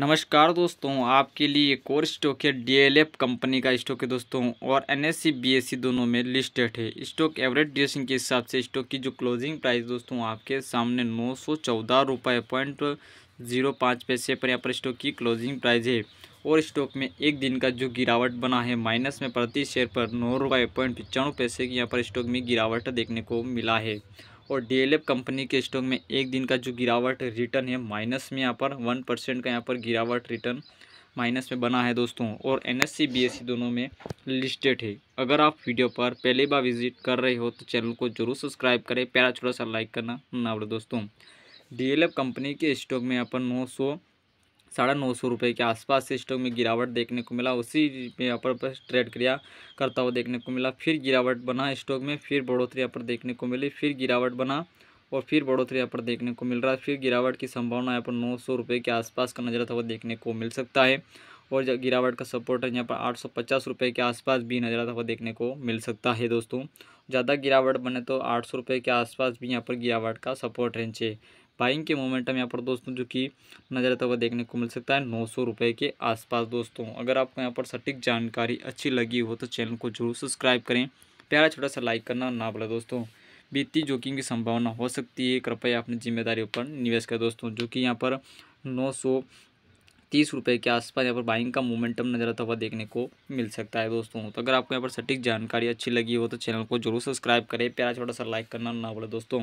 नमस्कार दोस्तों आपके लिए कोर स्टॉक है डी कंपनी का स्टॉक है दोस्तों और एस सी दोनों में लिस्टेड है स्टॉक एवरेज ड्यूरेशन के हिसाब से स्टॉक की जो क्लोजिंग प्राइस दोस्तों आपके सामने नौ सौ चौदह रुपये पॉइंट जीरो पाँच पैसे पर यहाँ पर स्टॉक की क्लोजिंग प्राइस है और स्टॉक में एक दिन का जो गिरावट बना है माइनस में प्रति शेयर पर नौ रुपये पॉइंट पचानवे पैसे की यहाँ पर स्टॉक में गिरावट देखने को मिला है और डी कंपनी के स्टॉक में एक दिन का जो गिरावट रिटर्न है माइनस में यहाँ पर वन परसेंट का यहाँ पर गिरावट रिटर्न माइनस में बना है दोस्तों और एन एस e दोनों में लिस्टेड है अगर आप वीडियो पर पहली बार विजिट कर रहे हो तो चैनल को जरूर सब्सक्राइब करें प्यारा छोटा सा लाइक करना ना बड़े दोस्तों डी कंपनी के स्टॉक में यहाँ पर नौ सौ साढ़े नौ सौ रुपये के आसपास से स्टॉक में गिरावट देखने को मिला उसी में यहाँ पर ट्रेड क्रिया करता हुआ देखने को मिला फिर गिरावट बना स्टॉक में फिर बढ़ोतरी यहाँ पर देखने को मिली फिर गिरावट बना और फिर बढ़ोतरी यहाँ पर देखने को मिल रहा है फिर गिरावट की संभावना यहाँ पर नौ सौ रुपये के आसपास का नजर था वो देखने को मिल सकता है और जब गिरावट का सपोर्ट है यहाँ पर आठ सौ पचास रुपये के आसपास भी नजर आता हुआ देखने को मिल सकता है दोस्तों ज़्यादा गिरावट बने तो आठ सौ रुपये के आसपास भी यहाँ पर गिरावट का सपोर्ट रेंज है बाइंग के मोमेंटम यहाँ पर दोस्तों जो कि नजर आता हुआ देखने को मिल सकता है नौ सौ रुपये के आसपास दोस्तों अगर आपको यहाँ पर सटीक जानकारी अच्छी लगी हो तो चैनल को जरूर सब्सक्राइब करें प्यारा छोटा सा लाइक करना ना भूलें दोस्तों वित्तीय जोखिम की संभावना हो सकती है कृपया अपनी जिम्मेदारी पर निवेश करें दोस्तों जो कि यहाँ पर नौ सौ तीस रुपये के आसपास यहाँ पर बाइंग का मोमेंटम नजर आता हुआ देखने को मिल सकता है दोस्तों तो अगर आपको यहाँ पर सटीक जानकारी अच्छी लगी हो तो चैनल को जरूर सब्सक्राइब करें प्यारा छोटा सा लाइक करना ना बोले दोस्तों